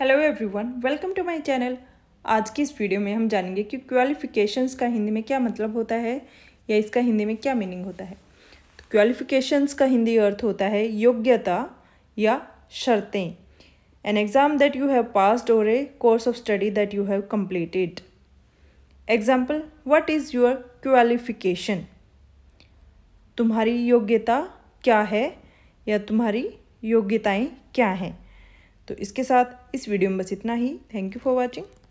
hello everyone welcome to my channel आज की इस वीडियो में हम जानेंगे कि क्वालिफ़िकेशंस का हिंदी में क्या मतलब होता है या इसका हिंदी में क्या मीनिंग होता है तो क्वालिफ़िकेशंस का हिंदी अर्थ होता है योग्यता या शर्तें an exam that you have passed और a course of study that you have completed example what is your qualification तुम्हारी योग्यता क्या है या तुम्हारी योग्यताएँ क्या हैं तो इसके साथ इस वीडियो में बस इतना ही थैंक यू फॉर वॉचिंग